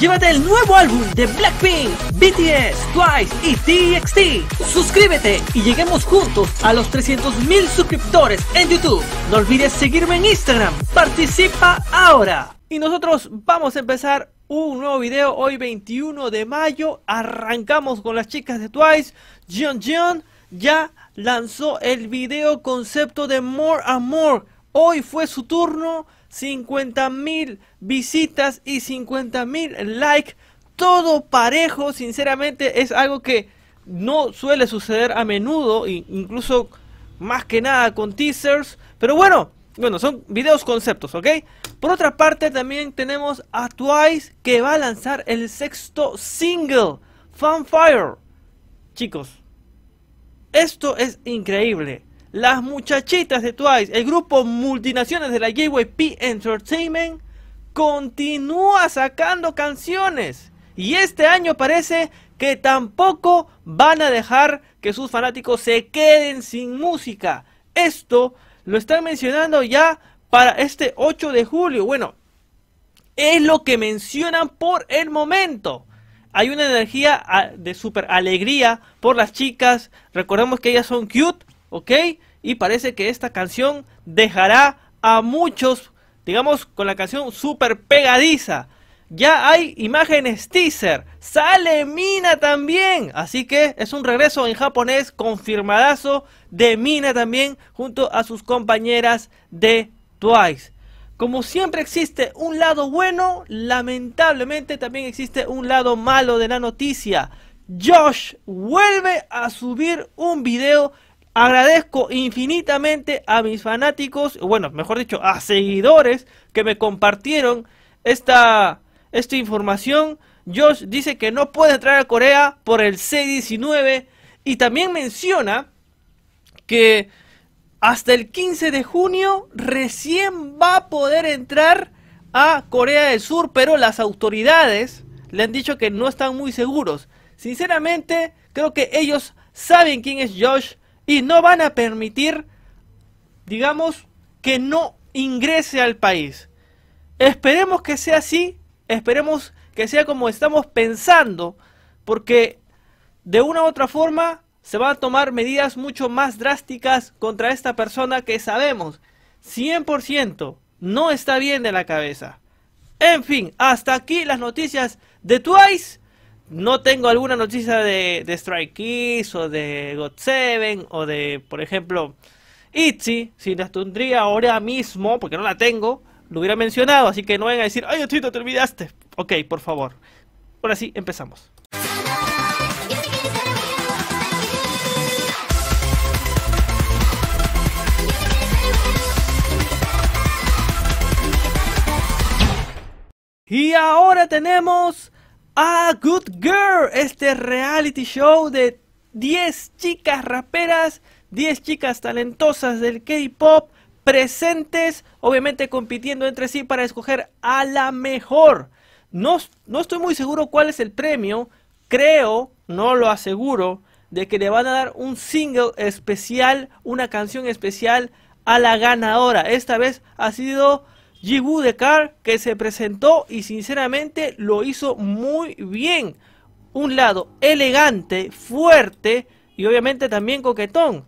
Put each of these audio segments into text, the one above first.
Llévate el nuevo álbum de Blackpink, BTS, Twice y TXT. Suscríbete y lleguemos juntos a los 300.000 suscriptores en YouTube. No olvides seguirme en Instagram. Participa ahora. Y nosotros vamos a empezar un nuevo video hoy 21 de mayo. Arrancamos con las chicas de Twice. Jeon Jeon ya lanzó el video concepto de More and More Hoy fue su turno, 50.000 visitas y 50.000 likes, todo parejo, sinceramente es algo que no suele suceder a menudo, incluso más que nada con teasers, pero bueno, bueno, son videos conceptos, ¿ok? Por otra parte también tenemos a Twice que va a lanzar el sexto single, Fanfire. Chicos, esto es increíble las muchachitas de Twice, el grupo multinacional de la JYP Entertainment, continúa sacando canciones. Y este año parece que tampoco van a dejar que sus fanáticos se queden sin música. Esto lo están mencionando ya para este 8 de julio. Bueno, es lo que mencionan por el momento. Hay una energía ah, de super alegría por las chicas. Recordemos que ellas son cute ¿ok? Y parece que esta canción dejará a muchos, digamos, con la canción super pegadiza. Ya hay imágenes teaser, sale Mina también, así que es un regreso en japonés confirmadazo de Mina también junto a sus compañeras de Twice. Como siempre existe un lado bueno, lamentablemente también existe un lado malo de la noticia. Josh vuelve a subir un video Agradezco infinitamente a mis fanáticos, bueno, mejor dicho, a seguidores que me compartieron esta, esta información. Josh dice que no puede entrar a Corea por el C-19 y también menciona que hasta el 15 de junio recién va a poder entrar a Corea del Sur, pero las autoridades le han dicho que no están muy seguros. Sinceramente, creo que ellos saben quién es Josh y no van a permitir, digamos, que no ingrese al país. Esperemos que sea así, esperemos que sea como estamos pensando, porque de una u otra forma se van a tomar medidas mucho más drásticas contra esta persona que sabemos 100% no está bien de la cabeza. En fin, hasta aquí las noticias de Twice no tengo alguna noticia de, Strike Kids o de God 7 o de, por ejemplo, Itzy. Si las tendría ahora mismo, porque no la tengo, lo hubiera mencionado. Así que no vengan a decir, ay, Chito, te olvidaste. Ok, por favor. Ahora sí, empezamos. Y ahora tenemos a ah, Good Girl, este reality show de 10 chicas raperas, 10 chicas talentosas del K-Pop presentes, obviamente compitiendo entre sí para escoger a la mejor. No, no estoy muy seguro cuál es el premio, creo, no lo aseguro, de que le van a dar un single especial, una canción especial a la ganadora. Esta vez ha sido de Dekar que se presentó y sinceramente lo hizo muy bien. Un lado elegante, fuerte y obviamente también coquetón.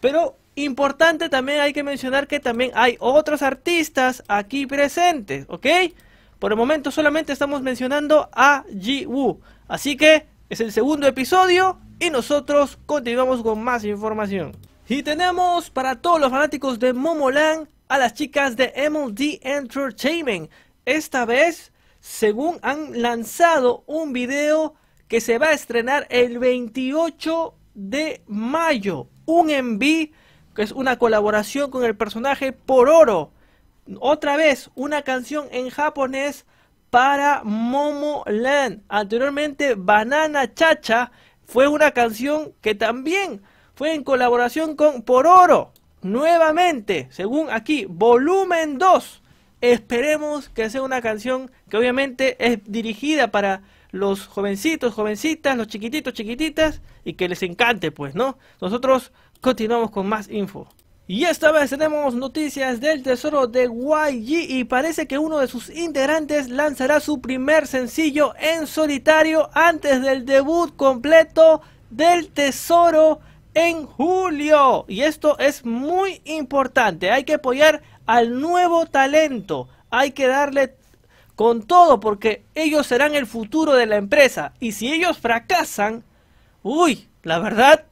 Pero importante también hay que mencionar que también hay otros artistas aquí presentes, ¿ok? Por el momento solamente estamos mencionando a Wu. Así que es el segundo episodio y nosotros continuamos con más información. Y tenemos para todos los fanáticos de Momoland a las chicas de MLD Entertainment. Esta vez, según han lanzado un video que se va a estrenar el 28 de mayo. Un enví que es una colaboración con el personaje Por Oro. Otra vez, una canción en japonés para Momo Land. Anteriormente, Banana Chacha fue una canción que también fue en colaboración con Pororo nuevamente, según aquí, volumen 2. Esperemos que sea una canción que obviamente es dirigida para los jovencitos, jovencitas, los chiquititos, chiquititas, y que les encante, pues, ¿no? Nosotros continuamos con más info. Y esta vez tenemos noticias del tesoro de YG y parece que uno de sus integrantes lanzará su primer sencillo en solitario antes del debut completo del tesoro en julio. Y esto es muy importante. Hay que apoyar al nuevo talento. Hay que darle con todo porque ellos serán el futuro de la empresa. Y si ellos fracasan, uy, la verdad,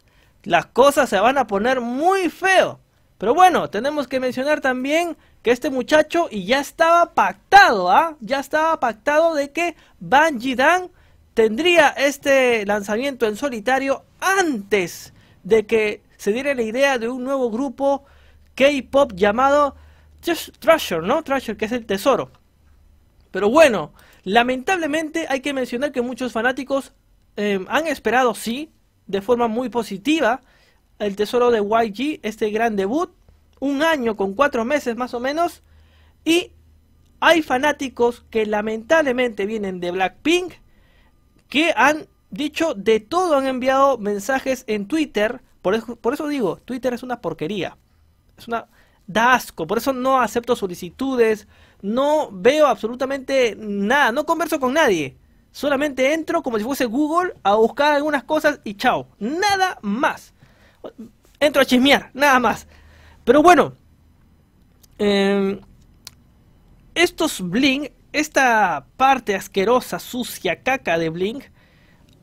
las cosas se van a poner muy feo. Pero bueno, tenemos que mencionar también que este muchacho y ya estaba pactado, ¿ah? Ya estaba pactado de que Banji Dan tendría este lanzamiento en solitario antes de que se diera la idea de un nuevo grupo K-pop llamado Treasure, ¿no? Treasure, que es el tesoro. Pero bueno, lamentablemente hay que mencionar que muchos fanáticos em, han esperado, sí, de forma muy positiva, el tesoro de YG, este gran debut, un año con cuatro meses más o menos, y hay fanáticos que lamentablemente vienen de Blackpink que han dicho de todo, han enviado mensajes en Twitter. Por eso, digo, Twitter es una porquería. Es una. Da asco. Por eso no acepto solicitudes. No veo absolutamente nada. No converso con nadie. Solamente entro como si fuese Google a buscar algunas cosas y chao. Nada más. Entro a chismear, nada más. Pero bueno. Em, estos Bling, esta parte asquerosa, sucia, caca de Bling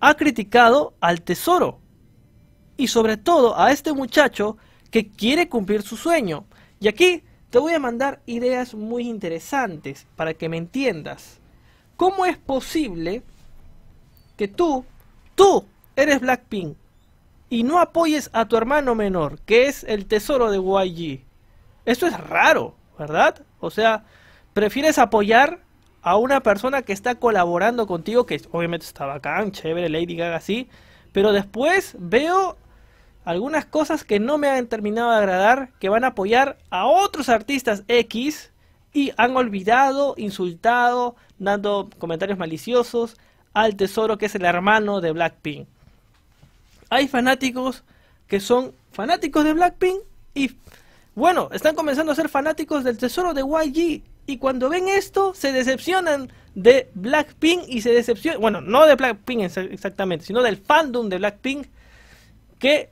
ha criticado al Tesoro y sobre todo a este muchacho que quiere cumplir su sueño. Y aquí te voy a mandar ideas muy interesantes para que me entiendas. ¿Cómo es posible que tú, tú eres Blackpink y no apoyes a tu hermano menor, que es el tesoro de YG? Esto es raro, ¿verdad? O sea, prefieres apoyar a una persona que está colaborando contigo, que obviamente está bacán, chévere, Lady Gaga, así, pero después veo algunas cosas que no me han terminado de agradar, que van a apoyar a otros artistas X y han olvidado, insultado, dando comentarios maliciosos al Tesoro, que es el hermano de Blackpink. Hay fanáticos que son fanáticos de Blackpink y, bueno, están comenzando a ser fanáticos del Tesoro de YG y cuando ven esto, se decepcionan de Blackpink y se decepcionan, bueno, no de Blackpink exactamente, sino del fandom de Blackpink que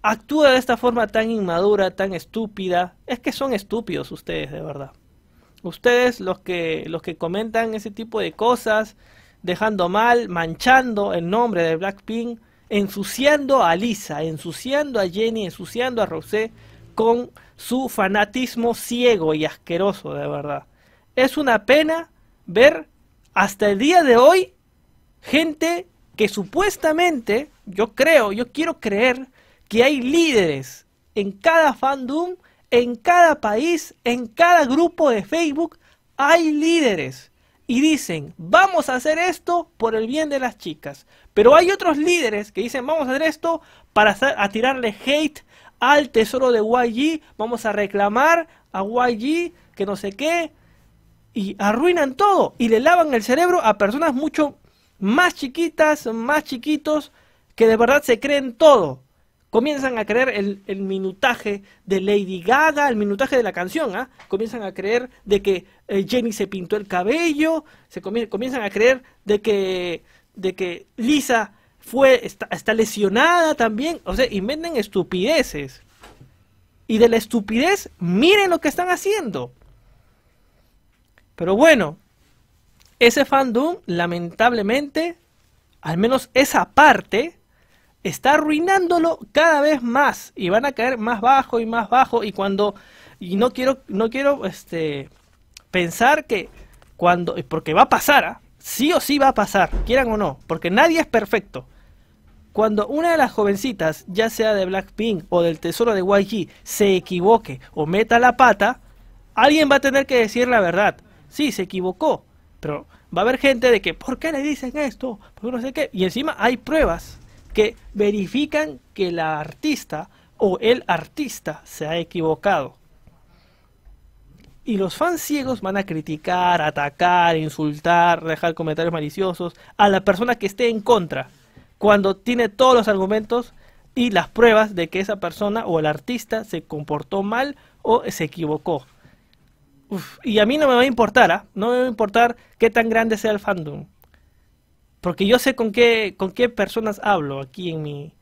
actúa de esta forma tan inmadura, tan estúpida. Es que son estúpidos ustedes, de verdad. Ustedes los que, los que comentan ese tipo de cosas, dejando mal, manchando el nombre de Blackpink, ensuciando a Lisa, ensuciando a Jenny, ensuciando a Rosé, con su fanatismo ciego y asqueroso, de verdad. Es una pena ver hasta el día de hoy gente que supuestamente, yo creo, yo quiero creer que hay líderes en cada fandom, en cada país, en cada grupo de Facebook, hay líderes. Y dicen, vamos a hacer esto por el bien de las chicas. Pero hay otros líderes que dicen, vamos a hacer esto para tirarle hate al tesoro de YG, vamos a reclamar a YG, que no sé qué, y arruinan todo y le lavan el cerebro a personas mucho más chiquitas, más chiquitos, que de verdad se creen todo. Comienzan a creer el, minutaje de Lady Gaga, el minutaje de la canción, ¿ah? comienzan a creer de que eh, Jenny se pintó el cabello, se comienzan a creer de que, de que Lisa fue, está, lesionada también, o sea, inventen estupideces y de la estupidez, miren lo que están haciendo. Pero bueno, ese fandom, lamentablemente, al menos esa parte, está arruinándolo cada vez más y van a caer más bajo y más bajo y cuando y no quiero no quiero este pensar que cuando porque va a pasar ¿ah? sí o sí va a pasar quieran o no porque nadie es perfecto cuando una de las jovencitas, ya sea de Blackpink o del Tesoro de YG, se equivoque o meta la pata, alguien va a tener que decir la verdad. Sí, se equivocó, pero va a haber gente de que, ¿por qué le dicen esto? Porque no sé qué? Y encima hay pruebas que verifican que la artista o el artista se ha equivocado. Y los fans ciegos van a criticar, atacar, insultar, dejar comentarios maliciosos a la persona que esté en contra cuando tiene todos los argumentos y las pruebas de que esa persona o el artista se comportó mal o se equivocó. y a mí no me va a importar, ¿ah? no me va a importar qué tan grande sea el fandom. Porque yo sé con qué, con qué personas hablo aquí en mi,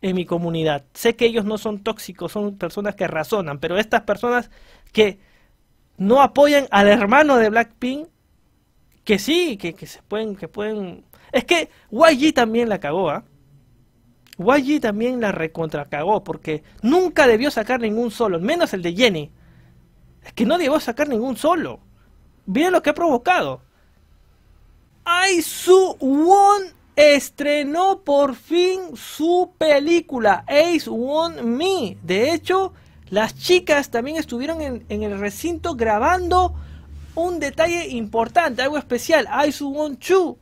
en mi comunidad. Sé que ellos no son tóxicos, son personas que razonan, pero estas personas que no apoyan al hermano de Blackpink, que sí, que, que se pueden, que pueden es que YG también la cagó, ¿ah? ¿eh? también la cagó porque nunca debió sacar ningún solo, menos el de Jenny. Es que no debió sacar ningún solo. Miren lo que ha provocado. Aizu Won estrenó por fin su película, Ace Won Me. De hecho, las chicas también estuvieron en, el recinto grabando un detalle importante, algo especial. Aizu Won Chu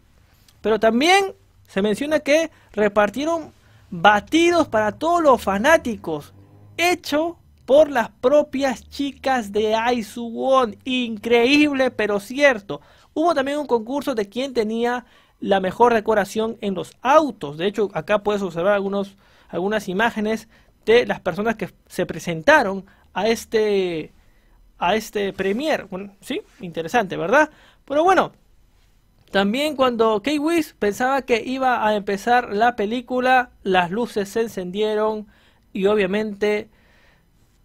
pero también se menciona que repartieron batidos para todos los fanáticos, hecho por las propias chicas de Aizuwon. Increíble, pero cierto. Hubo también un concurso de quién tenía la mejor decoración en los autos. De hecho, acá puedes observar algunas imágenes de las personas que se presentaron a este, a este premier. Bueno, sí, interesante, ¿verdad? Pero bueno, también cuando Key Wiz pensaba que iba a empezar la película, las luces se encendieron y obviamente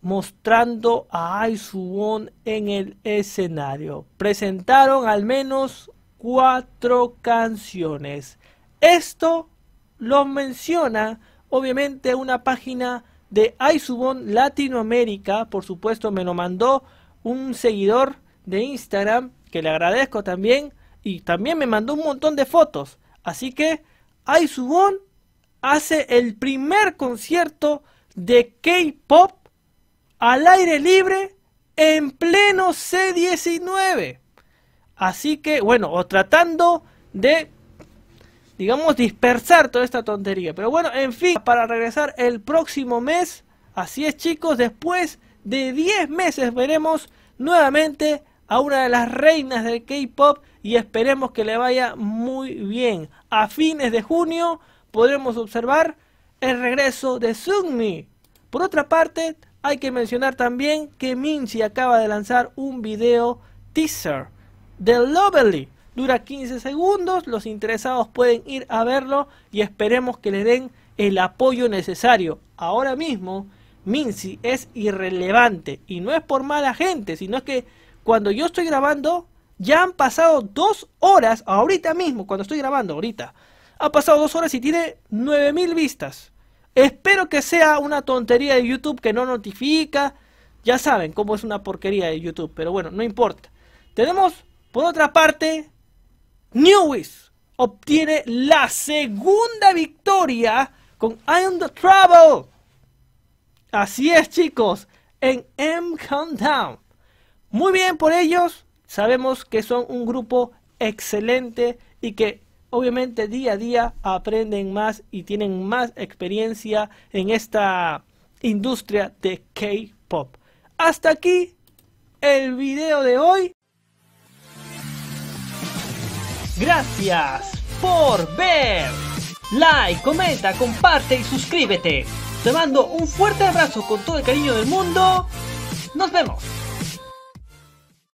mostrando a Aizuon en el escenario. Presentaron al menos cuatro canciones. Esto lo menciona obviamente una página de Aizubon Latinoamérica, por supuesto me lo mandó un seguidor de Instagram, que le agradezco también, y también me mandó un montón de fotos. Así que Aizubon hace el primer concierto de K-pop al aire libre en pleno C19. Así que, bueno, o tratando de, digamos, dispersar toda esta tontería. Pero bueno, en fin, para regresar el próximo mes. Así es, chicos, después de 10 meses veremos nuevamente a una de las reinas del K-Pop y esperemos que le vaya muy bien. A fines de junio podremos observar el regreso de Sunmi. Por otra parte, hay que mencionar también que Minzy acaba de lanzar un video teaser de Lovely. Dura 15 segundos, los interesados pueden ir a verlo y esperemos que le den el apoyo necesario. Ahora mismo, Minzy es irrelevante y no es por mala gente, sino es que cuando yo estoy grabando, ya han pasado dos horas, ahorita mismo, cuando estoy grabando, ahorita. Ha pasado dos horas y tiene 9000 vistas. Espero que sea una tontería de YouTube que no notifica. Ya saben cómo es una porquería de YouTube, pero bueno, no importa. Tenemos, por otra parte, Newis obtiene la segunda victoria con I'm the Trouble. Así es, chicos, en M Countdown. Muy bien por ellos, sabemos que son un grupo excelente y que obviamente día a día aprenden más y tienen más experiencia en esta industria de K-Pop. Hasta aquí el video de hoy. Gracias por ver. Like, comenta, comparte y suscríbete. Te mando un fuerte abrazo con todo el cariño del mundo. Nos vemos.